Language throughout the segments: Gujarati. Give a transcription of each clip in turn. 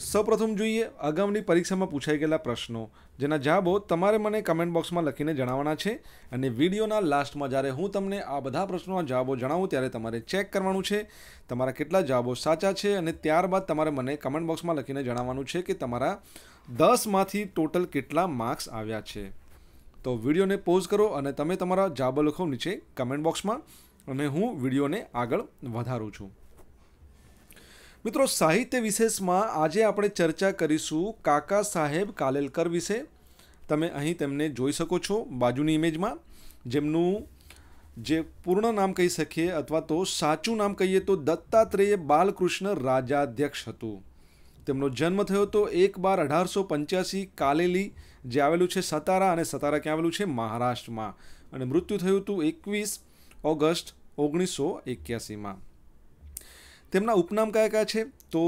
સૌપ્રથમ જોઈએ અગાઉની પરીક્ષામાં પૂછાઈ ગયેલા પ્રશ્નો જેના જવાબો તમારે મને કમેન્ટ બોક્સમાં લખીને જણાવવાના છે અને વિડીયોના લાસ્ટમાં જ્યારે હું તમને આ બધા પ્રશ્નોના જવાબો જણાવું ત્યારે તમારે ચેક કરવાનું છે તમારા કેટલા જવાબો સાચા છે અને ત્યારબાદ તમારે મને કમેન્ટ બોક્સમાં લખીને જણાવવાનું છે કે તમારા દસમાંથી ટોટલ કેટલા માર્ક્સ આવ્યા છે તો વિડીયોને પોઝ કરો અને તમે તમારા જવાબો લખો નીચે કમેન્ટ બોક્સમાં અને હું વિડીયોને આગળ વધારું છું મિત્રો સાહિત્ય વિશેષમાં આજે આપણે ચર્ચા કરીશું કાકા સાહેબ કાલેલકર વિશે તમે અહીં તેમને જોઈ શકો છો બાજુની ઇમેજમાં જેમનું જે પૂર્ણ નામ કહી શકીએ અથવા તો સાચું નામ કહીએ તો દત્તાત્રેય બાલકૃષ્ણ રાજાધ્યક્ષ હતું તેમનો જન્મ થયો હતો એક બાર અઢારસો પંચ્યાસી કાલેલી જે આવેલું છે સતારા અને સતારા ક્યાં આવેલું છે મહારાષ્ટ્રમાં અને મૃત્યુ થયું હતું એકવીસ ઓગસ્ટ ઓગણીસો એક્યાસીમાં તેમના ઉપનામ કયા કયા છે તો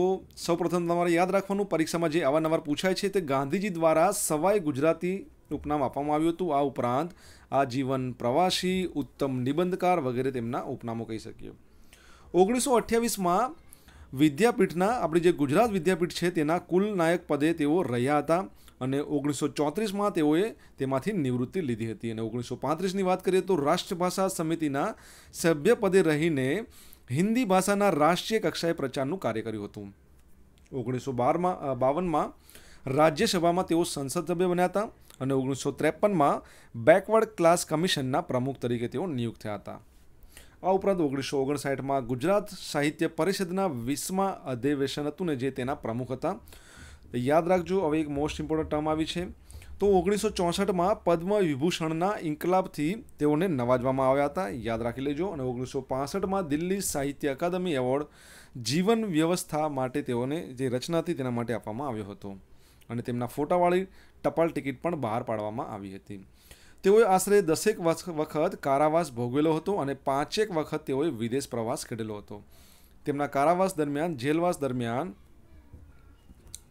સૌપ્રથમ તમારે યાદ રાખવાનું પરીક્ષામાં જે અવારનવાર પૂછાય છે તે ગાંધીજી દ્વારા સવાય ગુજરાતી ઉપનામ આપવામાં આવ્યું હતું આ ઉપરાંત આજીવન પ્રવાસી ઉત્તમ નિબંધકાર વગેરે તેમના ઉપનામો કહી શકીએ ઓગણીસો અઠ્યાવીસમાં વિદ્યાપીઠના આપણી જે ગુજરાત વિદ્યાપીઠ છે તેના કુલ નાયક પદે તેઓ રહ્યા હતા અને ઓગણીસો ચોત્રીસમાં તેઓએ તેમાંથી નિવૃત્તિ લીધી હતી અને ઓગણીસો પાંત્રીસની વાત કરીએ તો રાષ્ટ્રભાષા સમિતિના સભ્ય પદે રહીને હિન્દી ભાષાના રાષ્ટ્રીય કક્ષાએ પ્રચારનું કાર્ય કર્યું હતું ઓગણીસો બારમાં બાવનમાં રાજ્યસભામાં તેઓ સંસદ સભ્ય બન્યા હતા અને ઓગણીસો ત્રેપનમાં બેકવર્ડ ક્લાસ કમિશનના પ્રમુખ તરીકે તેઓ નિયુક્ત થયા હતા આ ઉપરાંત ઓગણીસો ઓગણસાઠમાં ગુજરાત સાહિત્ય પરિષદના વીસમાં અધિવેશન હતું ને જે તેના પ્રમુખ હતા યાદ રાખજો હવે એક મોસ્ટ ઇમ્પોર્ટન્ટ ટર્મ આવી છે તો ઓગણીસો ચોસઠમાં પદ્મ વિભૂષણના ઇન્કલાબથી તેઓને નવાજવામાં આવ્યા હતા યાદ રાખી લેજો અને ઓગણીસો પાસઠમાં દિલ્હી સાહિત્ય અકાદમી એવોર્ડ જીવન વ્યવસ્થા માટે તેઓને જે રચના હતી તેના માટે આપવામાં આવ્યો હતો અને તેમના ફોટાવાળી ટપાલ ટિકિટ પણ બહાર પાડવામાં આવી હતી તેઓએ આશરે દસેક વખત કારાવાસ ભોગવેલો હતો અને પાંચેક વખત તેઓએ વિદેશ પ્રવાસ કરેલો હતો તેમના કારાવાસ દરમિયાન જેલવાસ દરમિયાન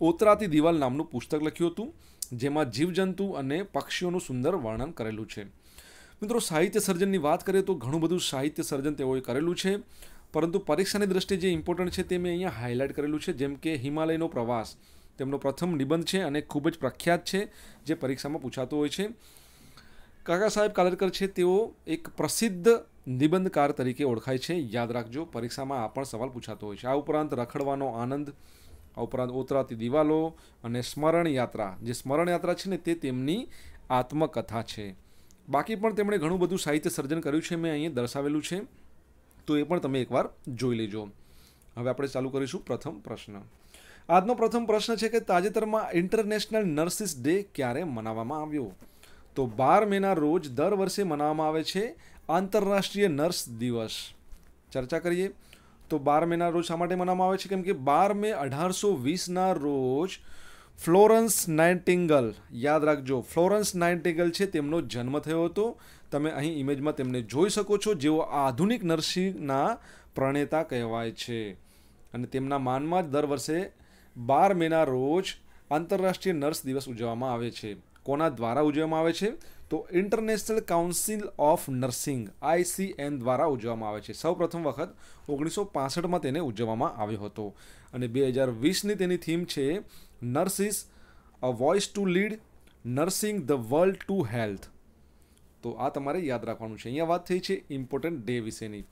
ઓતરાતી દિવાલ નામનું પુસ્તક લખ્યું હતું જેમાં જીવજંતુ અને પક્ષીઓનું સુંદર વર્ણન કરેલું છે મિત્રો સાહિત્ય સર્જનની વાત કરીએ તો ઘણું બધું સાહિત્ય સર્જન તેઓએ કરેલું છે પરંતુ પરીક્ષાની દ્રષ્ટિએ જે ઇમ્પોર્ટન્ટ છે તે મેં અહીંયા હાઇલાઇટ કરેલું છે જેમ કે હિમાલયનો પ્રવાસ તેમનો પ્રથમ નિબંધ છે અને ખૂબ જ પ્રખ્યાત છે જે પરીક્ષામાં પૂછાતો હોય છે કાકા સાહેબ કાલેરકર છે તેઓ એક પ્રસિદ્ધ નિબંધકાર તરીકે ઓળખાય છે યાદ રાખજો પરીક્ષામાં આ પણ સવાલ પૂછાતો હોય છે આ ઉપરાંત રખડવાનો આનંદ આ ઉપરાંત ઉતરાતી દિવાલો અને સ્મરણ યાત્રા જે સ્મરણ યાત્રા છે ને તે તેમની આત્મકથા છે બાકી પણ તેમણે ઘણું બધું સાહિત્ય સર્જન કર્યું છે મેં અહીંયા દર્શાવેલું છે તો એ પણ તમે એકવાર જોઈ લેજો હવે આપણે ચાલુ કરીશું પ્રથમ પ્રશ્ન આજનો પ્રથમ પ્રશ્ન છે કે તાજેતરમાં ઇન્ટરનેશનલ નર્સિસ ડે ક્યારે મનાવવામાં આવ્યો તો બાર મેના રોજ દર વર્ષે મનાવવામાં આવે છે આંતરરાષ્ટ્રીય નર્સ દિવસ ચર્ચા કરીએ તો બાર મેના રોજ શા માટે મનાવવામાં આવે છે કેમ કે બાર મે અઢારસો વીસના રોજ ફ્લોરન્સ નાઇન્ટિંગલ યાદ રાખજો ફ્લોરન્સ નાઇન્ટિંગલ છે તેમનો જન્મ થયો હતો તમે અહીં ઇમેજમાં તેમને જોઈ શકો છો જેઓ આધુનિક નર્સિંગના પ્રણેતા કહેવાય છે અને તેમના માનમાં જ દર વર્ષે બાર મેના રોજ આંતરરાષ્ટ્રીય નર્સ દિવસ ઉજવવામાં આવે છે કોના દ્વારા ઉજવવામાં આવે છે તો international council of nursing ICN દ્વારા ઉજવવામાં આવે છે સૌ પ્રથમ વખત ઓગણીસો પાસઠમાં તેને ઉજવવામાં આવ્યો હતો અને બે હજાર વીસની તેની થીમ છે nurses a voice to lead nursing the world to health તો આ તમારે યાદ રાખવાનું છે અહીંયા વાત થઈ છે ઇમ્પોર્ટન્ટ ડે વિશેની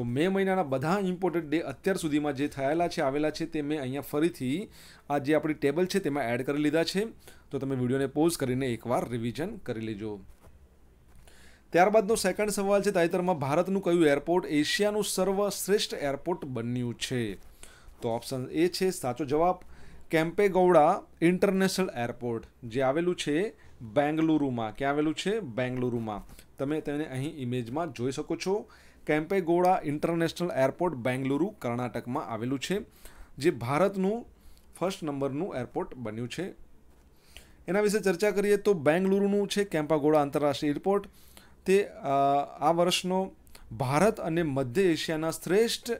તો મે મહિનાના બધા ઇમ્પોર્ટન્ટ ડે અત્યાર સુધીમાં જે થયેલા છે આવેલા છે તે મેં અહીંયા ફરીથી આ જે આપણી ટેબલ છે તેમાં એડ કરી લીધા છે તો તમે વિડીયોને પોઝ કરીને એકવાર રિવિઝન કરી લેજો ત્યારબાદનો સેકન્ડ સવાલ છે તાજેતરમાં ભારતનું કયું એરપોર્ટ એશિયાનું સર્વશ્રેષ્ઠ એરપોર્ટ બન્યું છે તો ઓપ્શન એ છે સાચો જવાબ કેમ્પેગૌડા ઇન્ટરનેશનલ એરપોર્ટ જે આવેલું છે બેંગલુરુમાં ક્યાં આવેલું છે બેંગલુરુમાં તમે તેને અહીં ઇમેજમાં જોઈ શકો છો કેમ્પેગોડા ઇન્ટરનેશનલ એરપોર્ટ બેંગલુરુ કર્ણાટકમાં આવેલું છે જે ભારતનું ફર્સ્ટ નંબરનું એરપોર્ટ બન્યું છે એના વિશે ચર્ચા કરીએ તો બેંગલુરુનું છે કેમ્પાગોડા આંતરરાષ્ટ્રીય એરપોર્ટ તે આ વર્ષનો ભારત અને મધ્ય એશિયાના શ્રેષ્ઠ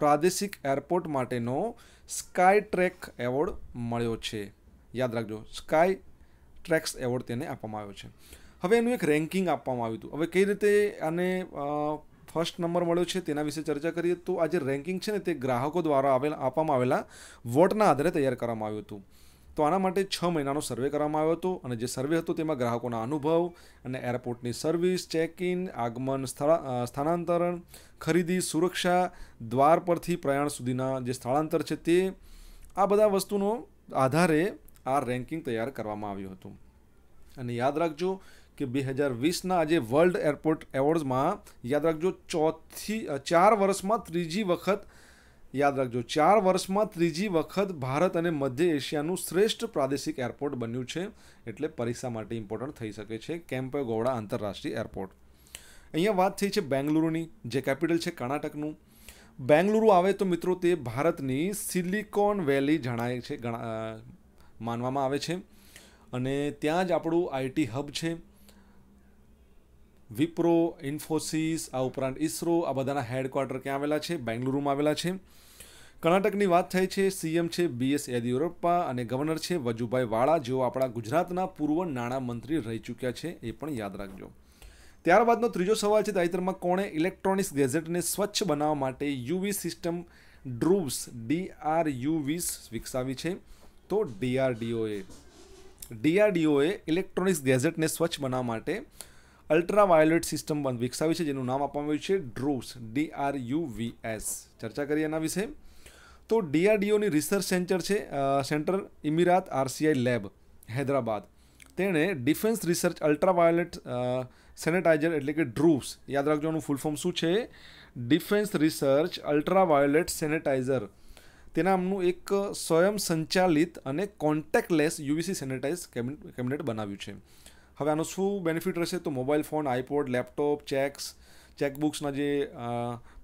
પ્રાદેશિક એરપોર્ટ માટેનો સ્કાય ટ્રેક એવોર્ડ મળ્યો છે યાદ રાખજો સ્કાય ટ્રેક્સ એવોર્ડ તેને આપવામાં આવ્યો છે હવે એનું એક રેન્કિંગ આપવામાં આવ્યું હતું હવે કઈ રીતે આને ફર્સ્ટ નંબર મળ્યો છે તેના વિશે ચર્ચા કરીએ તો આ જે રેન્કિંગ છે ને તે ગ્રાહકો દ્વારા આવેલા આપવામાં આવેલા વોટના આધારે તૈયાર કરવામાં આવ્યું હતું તો આના માટે છ મહિનાનો સર્વે કરવામાં આવ્યો હતો અને જે સર્વે હતો તેમાં ગ્રાહકોના અનુભવ અને એરપોર્ટની સર્વિસ ચેક ઇન આગમન સ્થાનાંતરણ ખરીદી સુરક્ષા દ્વાર પરથી પ્રયાણ સુધીના જે સ્થળાંતર છે તે આ બધા વસ્તુનો આધારે આ રેન્કિંગ તૈયાર કરવામાં આવ્યું હતું અને યાદ રાખજો કે બે હજાર વીસના આજે વર્લ્ડ એરપોર્ટ એવોર્ડ્સમાં યાદ રાખજો ચોથી ચાર વર્ષમાં ત્રીજી વખત યાદ રાખજો ચાર વર્ષમાં ત્રીજી વખત ભારત અને મધ્ય એશિયાનું શ્રેષ્ઠ પ્રાદેશિક એરપોર્ટ બન્યું છે એટલે પરીક્ષા માટે ઇમ્પોર્ટન્ટ થઈ શકે છે કેમ્પેગૌડા આંતરરાષ્ટ્રીય એરપોર્ટ અહીંયા વાત થઈ છે બેંગલુરુની જે કેપિટલ છે કર્ણાટકનું બેંગલુરુ આવે તો મિત્રો તે ભારતની સિલિકોન વેલી જણાય છે માનવામાં આવે છે અને ત્યાં જ આપણું આઈટી હબ છે વિપ્રો ઇન્ફોસિસ આ ઉપરાંત ઇસરો આ બધાના હેડક્વાર્ટર ક્યાં આવેલા છે બેંગલુરુમાં આવેલા છે કર્ણાટકની વાત થઈ છે સીએમ છે બીએસ યેદિયુરપ્પા અને ગવર્નર છે વજુભાઈ વાળા જેઓ આપણા ગુજરાતના પૂર્વ નાણામંત્રી રહી ચૂક્યા છે એ પણ યાદ રાખજો ત્યારબાદનો ત્રીજો સવાલ છે તાજેતરમાં કોણે ઇલેક્ટ્રોનિક્સ ગેઝેટને સ્વચ્છ બનાવવા માટે UV system DRUVS DR UVS વિકસાવી છે તો ડીઆરડીઓએ ડીઆરડીઓએ ઇલેક્ટ્રોનિક્સ ગેઝેટને સ્વચ્છ બનાવવા માટે અલ્ટ્રાવાયોલેટ સિસ્ટમ વિકસાવી છે જેનું નામ આપવામાં આવ્યું છે ડ્રોસ D R U V S ચર્ચા કરી એના વિશે તો ડીઆરડીઓની રિસર્ચ સેન્ટર છે centre Imarat RCI lab Hyderabad તેણે ડિફેન્સ રિસર્ચ અલ્ટ્રાવાયોલેટ સેનેટાઇઝર એટલે કે ડ્રુપ્સ યાદ રાખજોનું ફૂલ ફોર્મ શું છે ડિફેન્સ રિસર્ચ અલ્ટ્રાવાયોલેટ સેનેટાઇઝર તેના નામનું એક સ્વયં સંચાલિત અને કોન્ટેક્ટલેસ યુવીસી સેનેટાઇઝ કેબિનેટ બનાવ્યું છે હવે આનો શું બેનિફિટ રહેશે તો mobile phone iPod laptop checks ચેકબુક્સના જે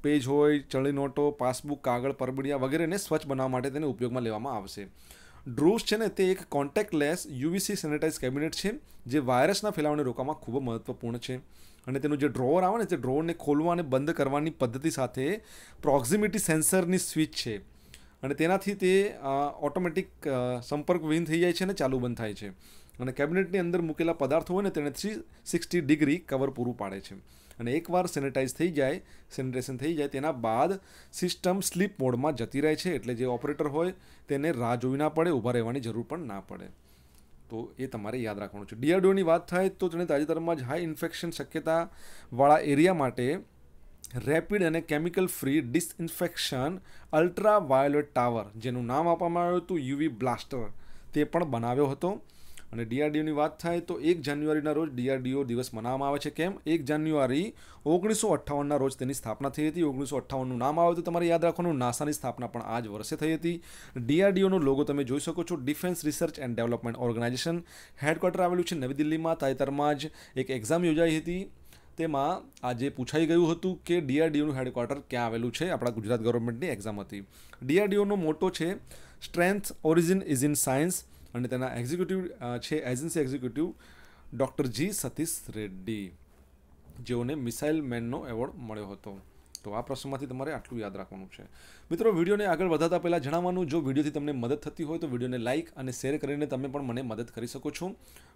પેજ હોય ચળી નોટો પાસબુક કાગળ પરબડિયા વગેરેને સ્વચ્છ બનાવવા માટે તેને ઉપયોગમાં લેવામાં આવશે ડ્રોસ છે ને તે એક કોન્ટેક્ટલેસ યુવીસી સેનેટાઇઝ કેબિનેટ છે જે વાયરસના ફેલાવાને રોકવામાં ખૂબ મહત્વપૂર્ણ છે અને તેનું જે ડ્રોવર આવે ને તે ડ્રોવરને ખોલવા અને બંધ કરવાની પદ્ધતિ સાથે પ્રોક્ઝિમિટી સેન્સરની સ્વિચ છે અને તેનાથી તે ઓટોમેટિક સંપર્ક વિહીન થઈ જાય છે અને ચાલુ બંધ થાય છે અને કેબિનેટની અંદર મૂકેલા પદાર્થો હોય ને તેને થ્રી સિક્સટી ડિગ્રી કવર પૂરું પાડે છે અને એકવાર સેનેટાઇઝ થઈ જાય સેનિટેશન થઈ જાય તેના બાદ સિસ્ટમ સ્લીપ મોડમાં જતી રહે છે એટલે જે ઓપરેટર હોય તેને રાહ જોવી ના પડે ઊભા રહેવાની જરૂર પણ ના પડે તો એ તમારે યાદ રાખવાનું છે ડીઆરડીઓની વાત થાય તો તેણે તાજેતરમાં જ હાઈ ઇન્ફેક્શન શક્યતાવાળા એરિયા માટે રેપિડ અને chemical free disinfection ultra violet tower જેનું નામ આપવામાં આવ્યું હતું યુવી બ્લાસ્ટર તે પણ બનાવ્યો હતો અને ડીઆરડીઓની વાત થાય તો એક જાન્યુઆરીના રોજ ડીઆરડીઓ દિવસ મનાવવામાં આવે છે કેમ એક જાન્યુઆરી ઓગણીસો અઠ્ઠાવનના રોજ તેની સ્થાપના થઈ હતી ઓગણીસો અઠ્ઠાવનનું નામ આવે તો તમારે યાદ રાખવાનું નાસાની સ્થાપના પણ આ જ વર્ષે થઈ હતી ડીઆરડીઓનો લોગો તમે જોઈ શકો છો defence research and development organisation headquarter આવેલું છે નવી દિલ્હીમાં તાજેતરમાં જ એક એક્ઝામ યોજાઈ હતી તેમાં આજે પૂછાઈ ગયું હતું કે ડીઆરડીઓનું હેડક્વાર્ટર ક્યાં આવેલું છે આપણા ગુજરાત ગવર્મેન્ટની એક્ઝામ હતી ડીઆરડીઓનો મોટો છે strength origin is in science અને તેના એક્ઝિક્યુટિવ છે agency executive doctor G Satish Reddy જેઓને મિસાઇલ મેનનો એવોર્ડ મળ્યો હતો તો આ પ્રશ્નમાંથી તમારે આટલું યાદ રાખવાનું છે મિત્રો વિડીયોને આગળ વધારતા પહેલાં જણાવવાનું જો વિડીયોથી તમને મદદ થતી હોય તો વિડીયોને લાઇક અને શેર કરીને તમે પણ મને મદદ કરી શકો છો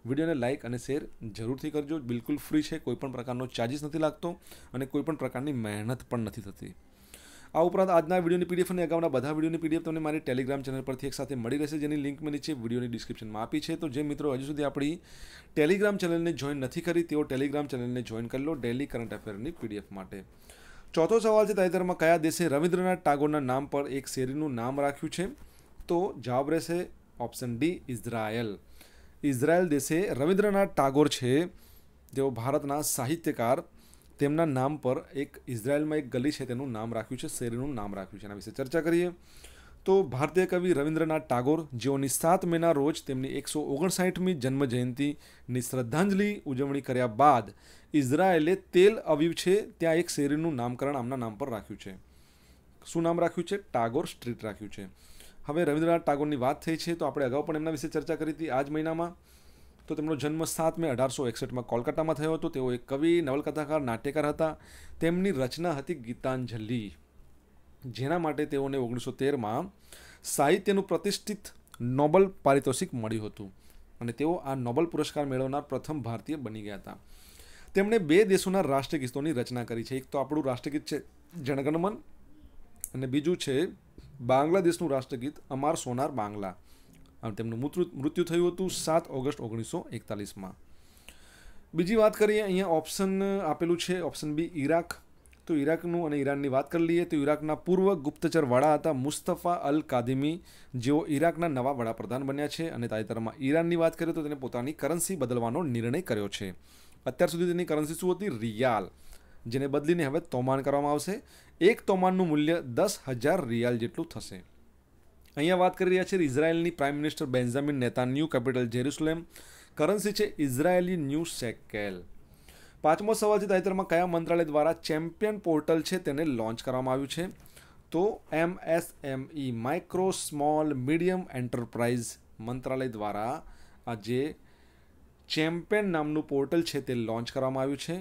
વિડીયોને લાઇક અને શેર જરૂરથી કરજો બિલકુલ ફ્રી છે કોઈપણ પ્રકારનો ચાર્જિસ નથી લાગતો અને કોઈપણ પ્રકારની મહેનત પણ નથી થતી આ ઉપરાંત આજના વિડીયોની પીડીએફ અને અગાઉના બધા વિડીયોની પીડીએફ તમને મારી ટેલિગ્રામ ચેનલ પરથી એકસાથે મળી રહેશે જેની લિંક મેં છે વિડીયોની ડિસ્ક્રિપ્શનમાં આપી છે તો જે મિત્રો હજુ સુધી આપણી ટેલિગ્રામ ચેનલને જોઈન નથી કરી તેઓ ટેલિગ્રામ ચેનલને જોઈન કરી લો ડેલી કરંટ અફેરની પીડીએફ માટે ચોથો સવાલ છે તાજેતરમાં કયા દેશે રવિન્દ્રનાથ ટાગોરના નામ પર એક શેરીનું નામ રાખ્યું છે તો જવાબ રહેશે ઓપ્શન ડી ઇઝરાયલ ઇઝરાયલ દેશે રવિન્દ્રનાથ ટાગોર છે જેઓ ભારતના સાહિત્યકાર તેમના નામ પર એક ઇઝરાયલમાં એક ગલી છે તેનું નામ રાખ્યું છે શેરીનું નામ રાખ્યું છે એના વિશે ચર્ચા કરીએ તો ભારતીય કવિ રવિન્દ્રનાથ ટાગોર જેઓની સાત મેના રોજ તેમની એકસો ઓગણસાઠમી જન્મ જયંતિની શ્રદ્ધાંજલિ ઉજવણી કર્યા બાદ ઇઝરાયેલે તેલ અવિવ છે ત્યાં એક શેરીનું નામકરણ આમના નામ પર રાખ્યું છે શું નામ રાખ્યું છે ટાગોર સ્ટ્રીટ રાખ્યું છે હવે રવિન્દ્રનાથ ટાગોરની વાત થઈ છે તો આપણે અગાઉ પણ એમના વિશે ચર્ચા કરી હતી આ જ મહિનામાં તો તેમનો જન્મ સાત મે અઢારસો એકસઠમાં કોલકાતામાં થયો હતો તેઓ એક કવિ નવલકથાકાર નાટ્યકાર હતા તેમની રચના હતી ગીતાંજલિ જેના માટે તેઓને ઓગણીસો તેરમાં સાહિત્યનું પ્રતિષ્ઠિત નોબલ પારિતોષિક મળ્યું હતું અને તેઓ આ નોબલ પુરસ્કાર મેળવનાર પ્રથમ ભારતીય બની ગયા હતા તેમણે બે દેશોના રાષ્ટ્રગીતોની રચના કરી છે એક તો આપણું રાષ્ટ્રગીત છે જનગણમન અને બીજું છે બાંગ્લાદેશનું રાષ્ટ્રગીત અમાર સોનાર બાંગ્લા તેમનું મૃત્યુ થયું હતું સાત ઓગસ્ટ ઓગણીસો એકતાલીસમાં બીજી વાત કરીએ અહીંયા ઓપ્શન આપેલું છે ઓપ્શન બી ઈરાક તો ઈરાકનું અને ઈરાનની વાત કરી લઈએ તો ઈરાકના પૂર્વ ગુપ્તચર વડા હતા મુસ્તફા અલ કાદિમી જેઓ ઈરાકના નવા વડાપ્રધાન બન્યા છે અને તાજેતરમાં ઈરાનની વાત કરીએ તો તેને પોતાની કરન્સી બદલવાનો નિર્ણય કર્યો છે અત્યાર સુધી તેની કરન્સી શું હતી રિયાલ જેને બદલીને હવે તોમાન કરવામાં આવશે એક તોમાનનું મૂલ્ય દસ હજાર રિયાલ જેટલું થશે અહીંયા વાત કરી રહ્યા છે ઇઝરાયલની prime minister Benjamin Netanyahu capital Jerusalem currency છે ઇઝરાયેલી ન્યૂ સેકેલ પાંચમો સવાલ છે તાજેતરમાં કયા મંત્રાલય દ્વારા ચેમ્પિયન પોર્ટલ છે તેને લોન્ચ કરવામાં આવ્યું છે તો M M S MSME micro small medium enterprise મંત્રાલય દ્વારા આ જે ચેમ્પિયન નામનું પોર્ટલ છે તે લોન્ચ કરવામાં આવ્યું છે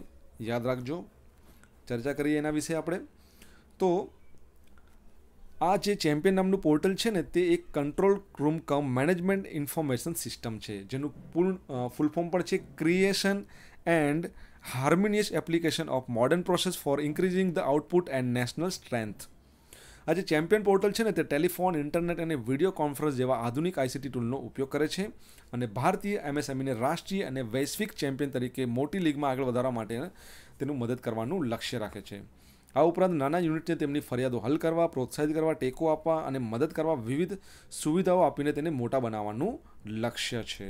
યાદ રાખજો ચર્ચા કરીએ એના વિશે આપણે તો આ જે ચેમ્પિયન નામનું પોર્ટલ છે ને તે એક control room cum management information system છે જેનું પૂર્ણ ફૂલ ફોર્મ પણ છે creation and harmonious application of modern process for increasing the output and national strength આ જે ચેમ્પિયન પોર્ટલ છે ને તે ટેલિફોન ઇન્ટરનેટ અને વિડીયો કોન્ફરન્સ જેવા આધુનિક આઈસીટી ટૂલનો ઉપયોગ કરે છે અને ભારતીય એમએસએમઈને રાષ્ટ્રીય અને વૈશ્વિક ચેમ્પિયન તરીકે મોટી લીગમાં આગળ વધારવા માટે તેનું મદદ કરવાનું લક્ષ્ય રાખે છે આ ઉપરાંત નાના યુનિટને તેમની ફરિયાદો હલ કરવા પ્રોત્સાહિત કરવા ટેકો આપવા અને મદદ કરવા વિવિધ સુવિધાઓ આપીને તેને મોટા બનાવવાનું લક્ષ્ય છે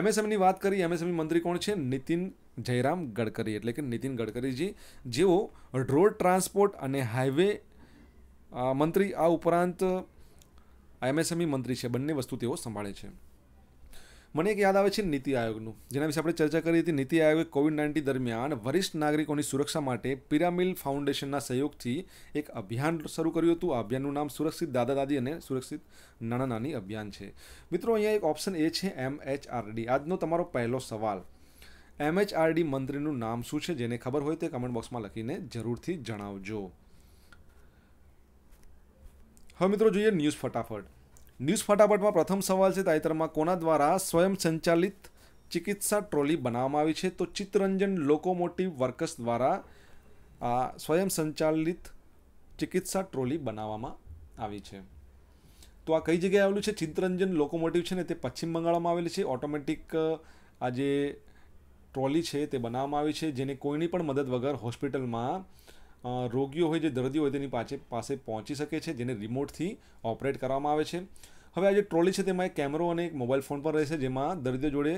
એમએસએમની વાત કરી એમએસએમઈ મંત્રી કોણ છે નીતિન જયરામ ગડકરી એટલે કે નીતિન ગડકરીજી જેઓ રોડ ટ્રાન્સપોર્ટ અને હાઈવે મંત્રી આ ઉપરાંત એમએસએમઈ મંત્રી છે બંને વસ્તુ તેઓ સંભાળે છે મને એક યાદ આવે છે નીતિ આયોગનું જેના વિશે આપણે ચર્ચા કરી હતી નીતિ આયોગે કોવિડ નાઇન્ટીન દરમિયાન વરિષ્ઠ નાગરિકોની સુરક્ષા માટે પિરામિલ ફાઉન્ડેશનના સહયોગથી એક અભિયાન શરૂ કર્યું હતું આ અભિયાનનું નામ સુરક્ષિત દાદા દાદી અને સુરક્ષિત નાના નાની અભિયાન છે મિત્રો અહીંયા એક ઓપ્શન એ છે એમ એચ આરડી આજનો તમારો પહેલો સવાલ એમએચઆરડી મંત્રીનું નામ શું છે જેને ખબર હોય તે કમેન્ટ બોક્સમાં લખીને જરૂરથી જણાવજો હવે મિત્રો જોઈએ ન્યૂઝ ફટાફટ ન્યૂઝ ફટાફટમાં પ્રથમ સવાલ છે તાજેતરમાં કોના દ્વારા સ્વયં સંચાલિત ચિકિત્સા ટ્રોલી બનાવવામાં આવી છે તો ચિત્તરંજન લોકોમોટિવ વર્કર્સ દ્વારા આ સ્વયં સંચાલિત ચિકિત્સા ટ્રોલી બનાવવામાં આવી છે તો આ કઈ જગ્યાએ આવેલું છે ચિત્તરંજન લોકોમોટિવ છે ને તે પશ્ચિમ બંગાળમાં આવેલી છે ઓટોમેટિક આ જે ટ્રોલી છે તે બનાવવામાં આવી છે જેને કોઈની પણ મદદ વગર હોસ્પિટલમાં રોગીઓ હોય જે દર્દીઓ હોય તેની પાસે પાસે પહોંચી શકે છે જેને રિમોટથી ઓપરેટ કરવામાં આવે છે હવે આ જે ટ્રોલી છે તેમાં એક કેમેરો અને એક મોબાઈલ ફોન પણ રહેશે જેમાં દર્દીઓ જોડે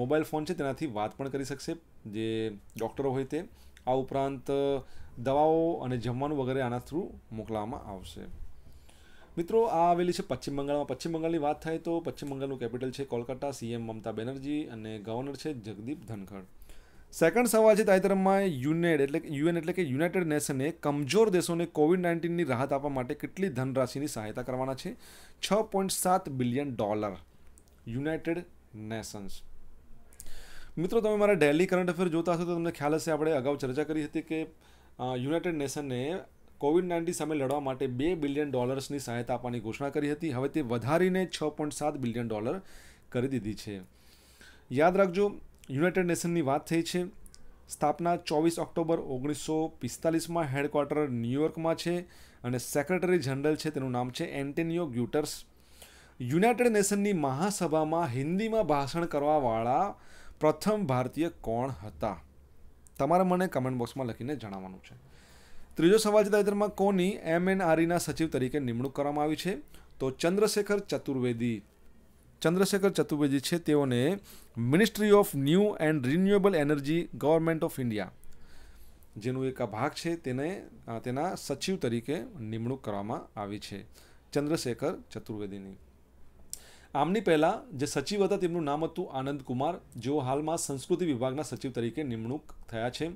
મોબાઈલ ફોન છે તેનાથી વાત પણ કરી શકશે જે ડૉક્ટરો હોય તે આ ઉપરાંત દવાઓ અને જમવાનું વગેરે આના થ્રુ મોકલવામાં આવશે મિત્રો આ આવેલી છે પશ્ચિમ બંગાળમાં પશ્ચિમ બંગાળની વાત થાય તો પશ્ચિમ બંગાળનું કેપિટલ છે કોલકાતા સીએમ મમતા બેનર્જી અને ગવર્નર છે જગદીપ ધનખડ સેકન્ડ સવાલ છે તાજેતરમાં યુનેડ એટલે યુએન એટલે કે યુનાઇટેડ નેશને કમજોર દેશોને કોવિડ નાઇન્ટીનની રાહત આપવા માટે કેટલી ધનરાશિની સહાયતા કરવાના છે છ પોઈન્ટ સાત બિલિયન ડોલર યુનાઇટેડ નેશન્સ મિત્રો તમે મારા ડેલી કરંટ અફેર જોતા હશો તો તમને ખ્યાલ હશે આપણે અગાઉ ચર્ચા કરી હતી કે યુનાઇટેડ નેશનને કોવિડ નાઇન્ટીન સામે લડવા માટે બે બિલિયન ડોલર્સની સહાયતા આપવાની ઘોષણા કરી હતી હવે તે વધારીને છ પોઈન્ટ સાત બિલિયન ડોલર કરી દીધી છે યાદ રાખજો યુનાઇટેડ નેશનની વાત થઈ છે સ્થાપના ચોવીસ ઓક્ટોબર ઓગણીસો પિસ્તાલીસમાં હેડક્વાર્ટર ન્યુયોર્કમાં છે અને સેક્રેટરી જનરલ છે તેનું નામ છે એન્ટેનિયો ગ્યુટર્સ યુનાઇટેડ નેશનની મહાસભામાં હિન્દીમાં ભાષણ કરવાવાળા પ્રથમ ભારતીય કોણ હતા તમારે મને કમેન્ટ બોક્સમાં લખીને જણાવવાનું છે ત્રીજો સવાલ છે તાજેતરમાં કોની એમએનઆરઈના e સચિવ તરીકે નિમણૂક કરવામાં આવી છે તો ચંદ્રશેખર ચતુર્વેદી ચંદ્રશેખર ચતુર્વેદી છે તેઓને ministry of new and renewable energy government of India જેનું એક આ ભાગ છે તેને તેના સચિવ તરીકે નિમણૂક કરવામાં આવી છે ચંદ્રશેખર ચતુર્વેદીની આમની પહેલાં જે સચિવ હતા તેમનું નામ હતું આનંદ કુમાર જેઓ હાલમાં સંસ્કૃતિ વિભાગના સચિવ તરીકે નિમણૂક થયા છે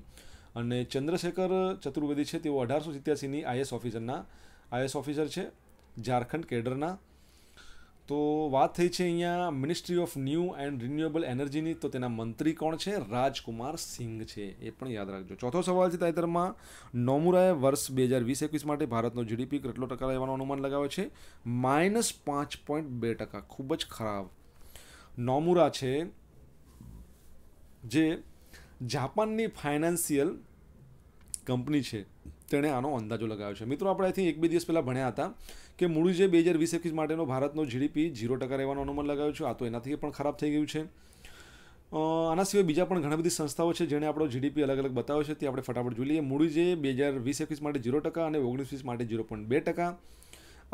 અને ચંદ્રશેખર ચતુર્વેદી છે તેઓ અઢારસો સિત્યાસીની આઈએસ ઓફિસરના આઈએસ ઓફિસર છે ઝારખંડ કેડરના તો વાત થઈ છે અહીંયા ministry of new and renewable એનર્જીની તો તેના મંત્રી કોણ છે રાજકુમાર સિંઘ છે એ પણ યાદ રાખજો ચોથો સવાલ છે તાજેતરમાં નોમુરાએ વર્ષ બે હજાર વીસ એકવીસ માટે ભારતનો જીડીપી કેટલો ટકા રહેવાનો અનુમાન લગાવ્યો છે માઇનસ પાંચ પોઈન્ટ બે ટકા ખૂબ જ ખરાબ નોમુરા છે જે જાપાનની ફાઇનાન્સિયલ કંપની છે તેણે આનો અંદાજો લગાવ્યો છે મિત્રો આપણે અહીંથી એક બે દિવસ પહેલાં ભણ્યા હતા કે મૂળ જે બે હજાર વીસ એકવીસ માટેનો ભારતનો જીડીપી ઝીરો ટકા રહેવાનું અનુમાન લગાવ્યું છે આ તો એનાથી પણ ખરાબ થઈ ગયું છે આના સિવાય બીજા પણ ઘણી બધી સંસ્થાઓ છે જેણે આપણો જીડીપી અલગ અલગ બતાવ્યો છે તે આપણે ફટાફટ જોઈ લઈએ મૂડી જે બે હજાર વીસ એકવીસ માટે ઝીરો ટકા અને ઓગણીસ વીસ માટે ઝીરો પોઈન્ટ બે ટકા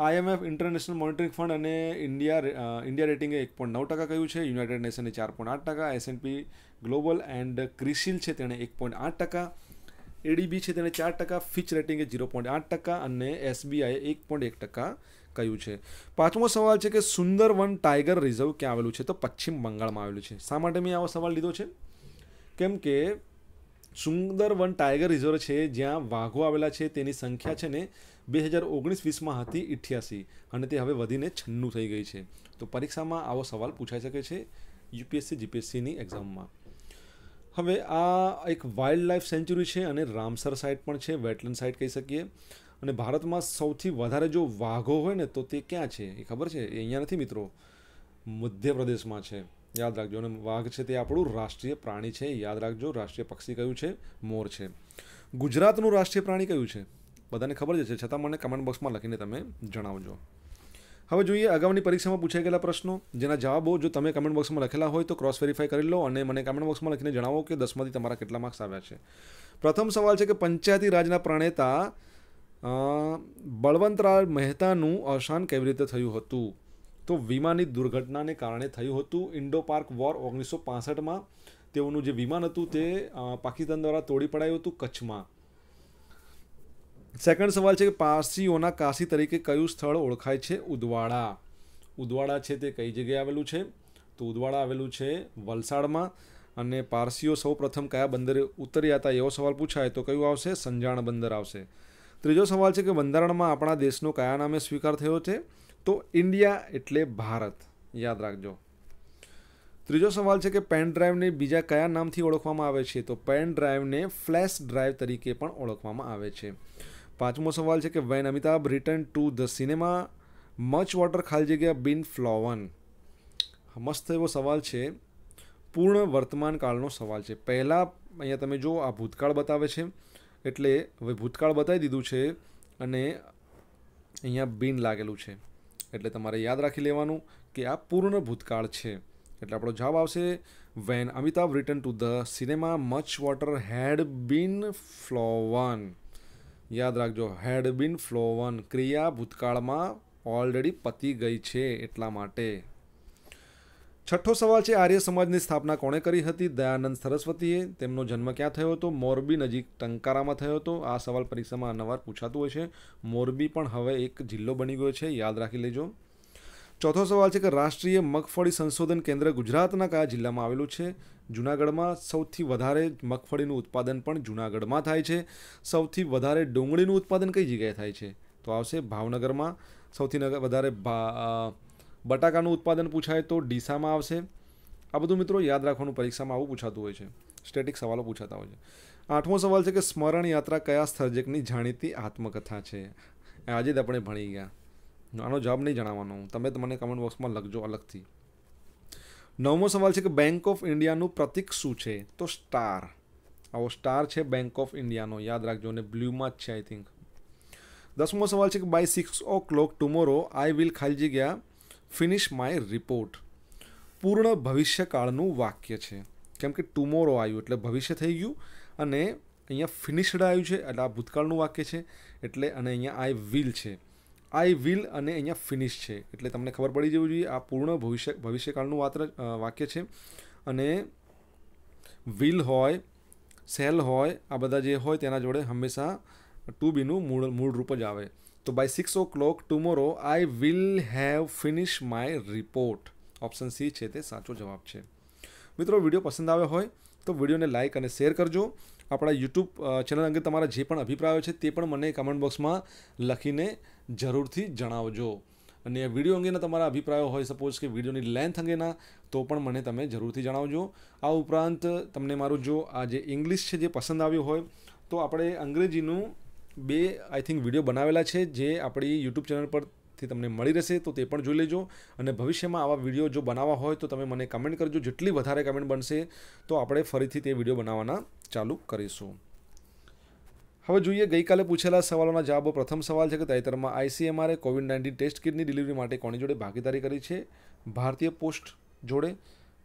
આઈએમએફ ઇન્ટરનેશનલ મોનિટરિંગ ફંડ અને ઇન્ડિયા ઇન્ડિયા રેટિંગે એક પોઈન્ટ નવ ટકા કહ્યું છે યુનાઇટેડ નેશને ચાર પોઈન્ટ આઠ ટકા એસએનપી ગ્લોબલ એન્ડ ક્રિશિલ છે તેણે એક પોઈન્ટ આઠ ટકા એડીબી છે તેને ચાર ટકા ફિચ રેટિંગે ઝીરો પોઈન્ટ આઠ ટકા અને એસબીઆઈએ એક પોઈન્ટ એક ટકા કહ્યું છે પાંચમો સવાલ છે કે સુંદરવન ટાઈગર રિઝર્વ ક્યાં આવેલું છે તો પશ્ચિમ બંગાળમાં આવેલું છે શા માટે મેં આવો સવાલ લીધો છે કેમ કે સુંદરવન ટાઈગર રિઝર્વ છે જ્યાં વાઘો આવેલા છે તેની સંખ્યા છે ને બે હજાર ઓગણીસ વીસમાં હતી ઇઠ્યાસી અને તે હવે વધીને છન્નું થઈ ગઈ છે તો પરીક્ષામાં આવો સવાલ પૂછાઈ શકે છે યુપીએસસી જીપીએસસીની એક્ઝામમાં હવે આ એક વાઇલ્ડ લાઈફ સેન્ચુરી છે અને રામસર સાઇટ પણ છે વેટલેન્ડ સાઇટ કહી શકીએ અને ભારતમાં સૌથી વધારે જો વાઘો હોય ને તો તે ક્યાં છે એ ખબર છે એ અહીંયા નથી મિત્રો મધ્યપ્રદેશમાં છે યાદ રાખજો અને વાઘ છે તે આપણું રાષ્ટ્રીય પ્રાણી છે યાદ રાખજો રાષ્ટ્રીય પક્ષી કયું છે મોર છે ગુજરાતનું રાષ્ટ્રીય પ્રાણી કયું છે બધાને ખબર જ છે છતાં મને કમેન્ટ બોક્સમાં લખીને તમે જણાવજો હવે જોઈએ અગાઉની પરીક્ષામાં પૂછાઈ ગયેલા પ્રશ્નો જેના જવાબો જો તમે કમેન્ટ બોક્સમાં લખેલા હોય તો ક્રોસ વેરીફાઈ કરી લો અને મને કમેન્ટ બોક્સમાં લખીને જણાવો કે દસમાંથી તમારા કેટલા માર્ક્સ આવ્યા છે પ્રથમ સવાલ છે કે પંચાયતી રાજના પ્રણેતા બળવંતરાલ મહેતાનું અવસાન કેવી રીતે થયું હતું તો વિમાની દુર્ઘટનાને કારણે થયું હતું ઇન્ડો પાર્ક વોર ઓગણીસો પાસઠમાં તેઓનું જે વિમાન હતું તે પાકિસ્તાન દ્વારા તોડી પડાયું હતું કચ્છમાં સેકન્ડ સવાલ છે કે પારસીઓના કાશી તરીકે કયું સ્થળ ઓળખાય છે ઉદવાડા ઉદવાડા છે તે કઈ જગ્યાએ આવેલું છે તો ઉદવાડા આવેલું છે વલસાડમાં અને પારસીઓ સૌ પ્રથમ કયા બંદરે ઉતર્યા હતા એવો સવાલ પૂછાય તો કયું આવશે સંજાણ બંદર આવશે ત્રીજો સવાલ છે કે બંધારણમાં આપણા દેશનો કયા નામે સ્વીકાર થયો છે તો ઇન્ડિયા એટલે ભારત યાદ રાખજો ત્રીજો સવાલ છે કે પેન ડ્રાઈવને બીજા કયા નામથી ઓળખવામાં આવે છે તો પેન ડ્રાઈવને ફ્લેશ ડ્રાઈવ તરીકે પણ ઓળખવામાં આવે છે પાંચમો સવાલ છે કે when Amitabh return to the cinema much water ખાલી જગ્યા બિન ફ્લોવન મસ્ત એવો સવાલ છે પૂર્ણ વર્તમાનકાળનો સવાલ છે પહેલાં અહીંયા તમે જો આ ભૂતકાળ બતાવે છે એટલે હવે ભૂતકાળ બતાવી દીધું છે અને અહીંયા બિન લાગેલું છે એટલે તમારે યાદ રાખી લેવાનું કે આ પૂર્ણ ભૂતકાળ છે એટલે આપણો જવાબ આવશે when Amitabh return to the cinema much water had been flown યાદ રાખજો હેડ બીન ફ્લોવન ક્રિયા ભૂતકાળમાં ઓલરેડી પતી ગઈ છે એટલા માટે છઠ્ઠો સવાલ છે આર્ય સમાજની સ્થાપના કોણે કરી હતી દયાનંદ સરસ્વતીએ તેમનો જન્મ ક્યાં થયો હતો મોરબી નજીક ટંકારામાં થયો હતો આ સવાલ પરીક્ષામાં અનવાર પૂછાતું હોય છે મોરબી પણ હવે એક જિલ્લો બની ગયો છે યાદ રાખી લેજો ચોથો સવાલ છે કે રાષ્ટ્રીય મગફળી સંશોધન કેન્દ્ર ગુજરાતના કયા જિલ્લામાં આવેલું છે જૂનાગઢમાં સૌથી વધારે મગફળીનું ઉત્પાદન પણ જૂનાગઢમાં થાય છે સૌથી વધારે ડુંગળીનું ઉત્પાદન કઈ જગ્યાએ થાય છે તો આવશે ભાવનગરમાં સૌથી વધારે બટાકાનું ઉત્પાદન પૂછાય તો ડીસામાં આવશે આ બધું મિત્રો યાદ રાખવાનું પરીક્ષામાં આવું પૂછાતું હોય છે સ્ટેટિક સવાલો પૂછાતા હોય છે આઠમો સવાલ છે કે સ્મરણ યાત્રા કયા સર્જકની જાણીતી આત્મકથા છે આજે જ આપણે ભણી ગયા આનો જવાબ નહીં જણાવવાનો તમે મને કમેન્ટ બોક્સમાં લખજો અલગથી નવમો સવાલ છે કે બેંક ઓફ ઇન્ડિયાનું પ્રતિક શું છે તો સ્ટાર આવો સ્ટાર છે બેંક ઓફ ઇન્ડિયાનો યાદ રાખજો અને બ્લ્યુમાં જ છે આઈ થિંક દસમો સવાલ છે કે by six o'clock tomorrow I will ખાલજી ગયા ફિનિશ માય રિપોર્ટ પૂર્ણ ભવિષ્યકાળનું વાક્ય છે કેમ કે ટુમોરો આવ્યું એટલે ભવિષ્ય થઈ ગયું અને અહીંયા ફિનિશડ આવ્યું છે એટલે આ ભૂતકાળનું વાક્ય છે એટલે અને અહીંયા આઈ વિલ છે આઈ વિલ અને અહીંયા ફિનિશ છે એટલે તમને ખબર પડી જવું જોઈએ આ પૂર્ણ ભવિષ્ય ભવિષ્યકાળનું વાત્ર વાક્ય છે અને વિલ હોય સેલ હોય આ બધા જે હોય તેના જોડે હંમેશા ટુ બીનું મૂળ મૂળ રૂપ જ આવે તો by six o'clock tomorrow I will have finish my report option C છે તે સાચો જવાબ છે મિત્રો વિડીયો પસંદ આવ્યો હોય તો વિડીયોને લાઇક અને શેર કરજો આપણા યુટ્યુબ ચેનલ અંગે તમારા જે પણ અભિપ્રાયો છે તે પણ મને કમેન્ટ બોક્સમાં લખીને જરૂરથી જણાવજો અને વિડીયો અંગેના તમારા અભિપ્રાયો હોય સપોઝ કે વિડીયોની લેન્થ અંગેના તો પણ મને તમે જરૂરથી જણાવજો આ ઉપરાંત તમને મારું જો આ જે ઇંગ્લિશ છે જે પસંદ આવ્યું હોય તો આપણે અંગ્રેજીનું બે આઈ થિંક વિડીયો બનાવેલા છે જે આપણી યુટ્યુબ ચેનલ પરથી તમને મળી રહેશે તો તે પણ જોઈ લેજો અને ભવિષ્યમાં આવા વિડીયો જો બનાવવા હોય તો તમે મને કમેન્ટ કરજો જેટલી વધારે કમેન્ટ બનશે તો આપણે ફરીથી તે વિડીયો બનાવવાના ચાલુ કરીશું હવે જોઈએ ગઈકાલે પૂછેલા સવાલોના જવાબો પ્રથમ સવાલ છે કે તાજેતરમાં આઈસીએમઆરે કોવિડ નાઇન્ટીન ટેસ્ટ કિટની ડિલિવરી માટે કોની જોડે ભાગીદારી કરી છે ભારતીય પોસ્ટ જોડે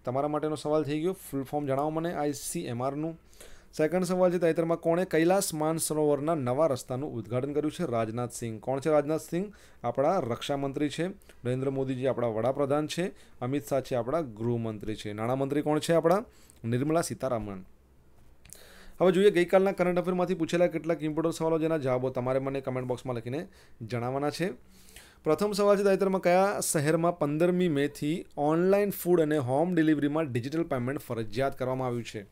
તમારા માટેનો સવાલ થઈ ગયો ફૂલ ફોર્મ જણાવો મને આઈસીએમઆરનું સેકન્ડ સવાલ છે તાજેતરમાં કોણે કૈલાસ માનસરોવરના નવા રસ્તાનું ઉદ્ઘાટન કર્યું છે રાજનાથસિંહ કોણ છે રાજનાથસિંહ આપણા રક્ષામંત્રી છે નરેન્દ્ર મોદીજી આપણા વડાપ્રધાન છે અમિત શાહ છે આપણા ગૃહમંત્રી છે નાણામંત્રી કોણ છે આપણા નિર્મલા સીતારામન હવે જોઈએ ગઈકાલના કરંટ અફેરમાંથી પૂછેલા કેટલાક ઇમ્પોર્ટન્ટ સવાલો જેના જવાબો તમારે મને કમેન્ટ બોક્સમાં લખીને જણાવવાના છે પ્રથમ સવાલ છે તાજેતરમાં કયા શહેરમાં પંદરમી મેથી ઓનલાઈન ફૂડ અને હોમ ડિલિવરીમાં ડિજિટલ પેમેન્ટ ફરજિયાત કરવામાં આવ્યું છે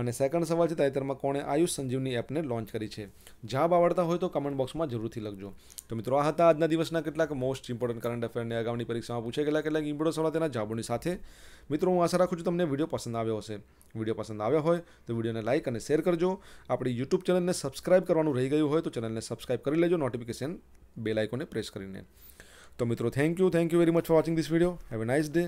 અને સેકન્ડ સવાલ છે તાજેતરમાં કોણે આયુષ સંજીવની એપને લોન્ચ કરી છે જાબ આવડતા હોય તો કમેન્ટ બોક્સમાં જરૂરથી લખજો તો મિત્રો આ હતા આજના દિવસના કેટલાક મોસ્ટ ઇમ્પોર્ટન્ટ કરંટ અફેરને આગામી પરીક્ષામાં પૂછે કેટલા કેટલાક ઇમ્પોર્ટન્ટ સવાલ તેના જવાબોની સાથે મિત્રો હું આશા રાખું છું તમને વિડીયો પસંદ આવ્યો હશે વિડીયો પસંદ આવ્યો હોય તો વિડીયોને લાઇક અને શેર કરજો આપણી યુટ્યુબ ચેનલને સબસ્ક્રાઇબ કરવાનું રહી ગયું હોય તો ચેનલને સબસ્ક્રાઇબ કરી લેજો નોટિફિકેશન બે લાઇકોને પ્રેસ કરીને તો મિત્રો thank you thank you very much for watching this video have a nice day